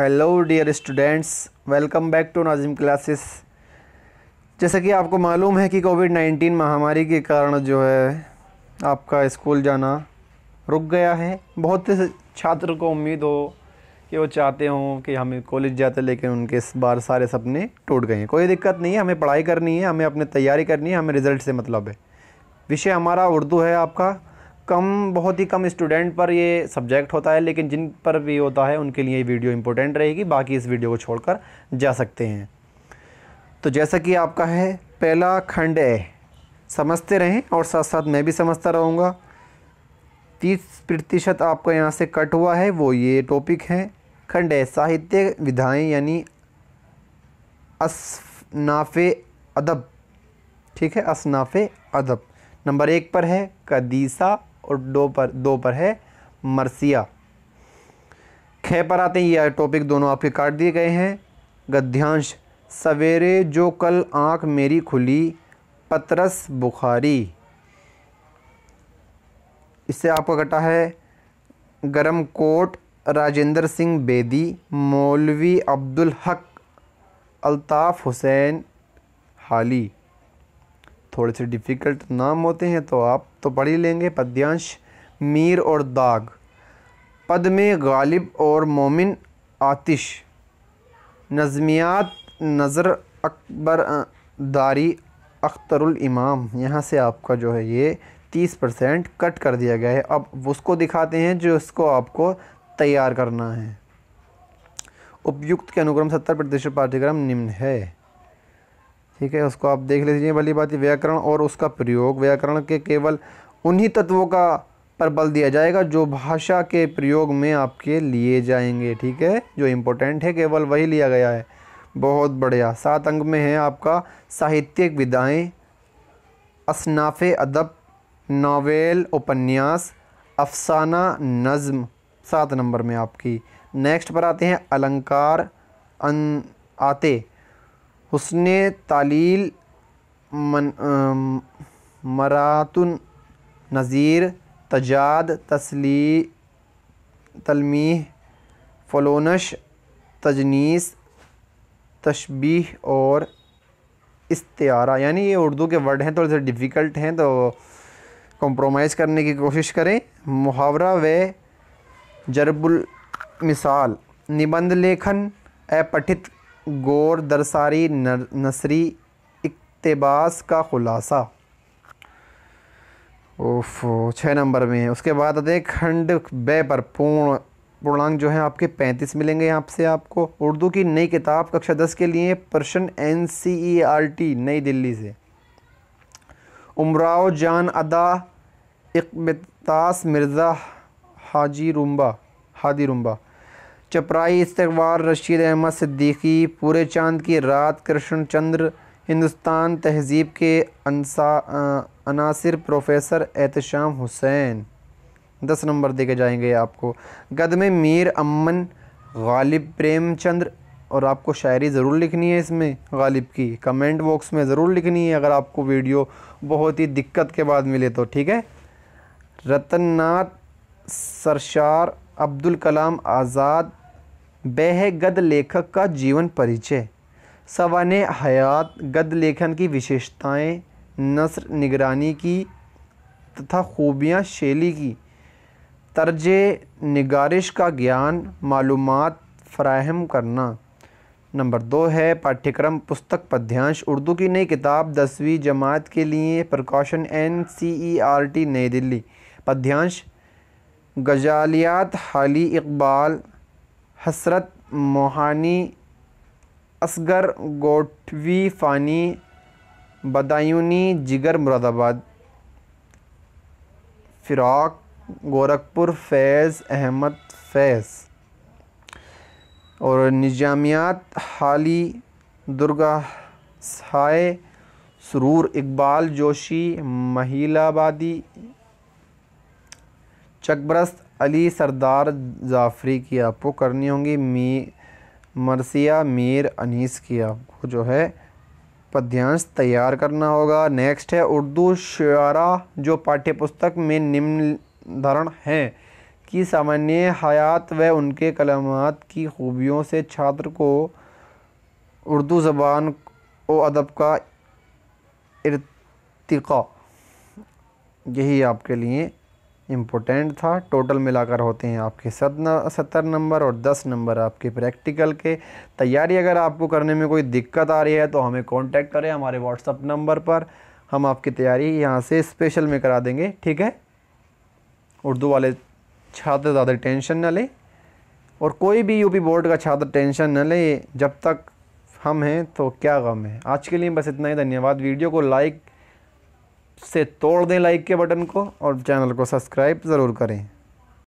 hello dear students welcome back to Nazim classes जैसा कि आपको मालूम है कि कोविड 19 महामारी के कारण जो है आपका स्कूल जाना रुक गया है बहुत से छात्र को उम्मीद हो कि वो चाहते हों कि हम कॉलेज जाते लेकिन उनके इस बार सारे सपने टूट गए हैं कोई दिक्कत नहीं है हमें पढ़ाई करनी है हमें अपनी तैयारी करनी है हमें रिज़ल्ट से मतलब है विषय हमारा उर्दू है आपका कम बहुत ही कम स्टूडेंट पर ये सब्जेक्ट होता है लेकिन जिन पर भी होता है उनके लिए ये वीडियो इंपॉर्टेंट रहेगी बाकी इस वीडियो को छोड़कर जा सकते हैं तो जैसा कि आपका है पहला खंड ए समझते रहें और साथ साथ मैं भी समझता रहूँगा तीस प्रतिशत आपका यहाँ से कट हुआ है वो ये टॉपिक हैं खंड है साहित्य विधाएँ यानी असनाफ़ अदब ठीक है असनाफ़ अदब नंबर एक पर है कदीसा और दो पर दो पर है मरसिया खे पर आते हैं ये टॉपिक दोनों आपके काट दिए गए हैं गद्यांश सवेरे जो कल आंख मेरी खुली पतरस बुखारी इससे आपका कटा है गरम कोट राजेंद्र सिंह बेदी मौलवी अब्दुल हक अल्ताफ़ हुसैन हाली थोड़े से डिफ़िकल्ट नाम होते हैं तो आप तो पढ़ ही लेंगे पद्यांश मीर और दाग पद में गालिब और मोमिन आतिश नज़मियात नज़र अकबर दारी अख्तरुल इमाम यहाँ से आपका जो है ये तीस परसेंट कट कर दिया गया है अब उसको दिखाते हैं जो इसको आपको तैयार करना है उपयुक्त के अनुक्रम सत्तर प्रतिशत पाठ्यक्रम निम्न है ठीक है उसको आप देख लीजिए भली बात व्याकरण और उसका प्रयोग व्याकरण के केवल उन्हीं तत्वों का पर बल दिया जाएगा जो भाषा के प्रयोग में आपके लिए जाएंगे ठीक है जो इम्पोर्टेंट है केवल वही लिया गया है बहुत बढ़िया सात अंग में है आपका साहित्यिक विधाएँ असनाफ़ अदब नावेल उपन्यास अफसाना नज़्म सात नंबर में आपकी नेक्स्ट पर आते हैं अलंकार अन अं, आते हसन तालील मन मरातन नज़ीर तजाद तसली तलमी फलोनश तजनीस तशबी और इस्तारा यानी ये उर्दू के वर्ड हैं थोड़े से डिफ़िकल्ट हैं तो कॉम्प्रोमाइज़ करने की कोशिश करें मुहावरा व जरबुल मिसाल निबंध लेखन पठित गौर दरसारी नसरी इकतबास का ख़ुलासा ओफो छः नंबर में उसके बाद आते हैं खंड बे पर पूर्ण पूर्णांक जो है आपके पैंतीस मिलेंगे यहाँ से आपको उर्दू की नई किताब कक्षा दस के लिए पर्शन N C E e R T New Delhi से उमराव जान अदा इकमतास मिर्ज़ा हाजी रुम्बा हादी रुम्बा चपराई इस्तवार रशीद अहमद सिद्दीकी पूरे चांद की रात कृष्ण चंद्र हिंदुस्तान तहजीब के अनासर प्रोफेसर एहतशाम हुसैन दस नंबर देखे जाएंगे आपको गद में मीर अमन गालिब प्रेमचंद्र और आपको शायरी ज़रूर लिखनी है इसमें गालिब की कमेंट बॉक्स में ज़रूर लिखनी है अगर आपको वीडियो बहुत ही दिक्कत के बाद मिले तो ठीक है रतन नाथ सरशार अब्दुल कलाम आज़ाद वह गद लेखक का जीवन परिचय सवान हयात गद लेखन की विशेषताएं नसर निगरानी की तथा खूबियाँ शैली की तर्ज निगारिश का ज्ञान मालूम फ्राहम करना नंबर दो है पाठ्यक्रम पुस्तक पद्यांश उर्दू की नई किताब दसवीं जमात के लिए प्रकाशन N C E R T New Delhi पद्यांश गजालियात हाली इकबाल हसरत मोहानी असगर गोठवी फ़ानी बदायूनी जिगर मुरादाबाद फ़िराक गोरखपुर फैज़ अहमद फैज़ और निजामियात हाली दुर्गा साय सुरूर इकबाल जोशी महिलाबादी चकबरस्त अली सरदार जाफरी की आपको करनी होगी मी मरसिया मीर अनीस की आपको जो है पद्यांश तैयार करना होगा नेक्स्ट है उर्दू शारा जो पाठ्यपुस्तक में निम्न धारण हैं कि सामान्य हयात व उनके कलमात की खूबियों से छात्र को उर्दू ज़बान व अदब का इरतिका यही आपके लिए इम्पोर्टेंट था टोटल मिलाकर होते हैं आपके सत्तर नंबर और दस नंबर आपके प्रैक्टिकल के तैयारी अगर आपको करने में कोई दिक्कत आ रही है तो हमें कांटेक्ट करें हमारे व्हाट्सअप नंबर पर हम आपकी तैयारी यहाँ से स्पेशल में करा देंगे ठीक है उर्दू वाले छात्र ज़्यादा टेंशन ना लें और कोई भी यूपी बोर्ड का छात्र टेंशन न ले जब तक हम हैं तो क्या गम है आज के लिए बस इतना ही धन्यवाद वीडियो को लाइक से तोड़ दें लाइक के बटन को और चैनल को सब्सक्राइब ज़रूर करें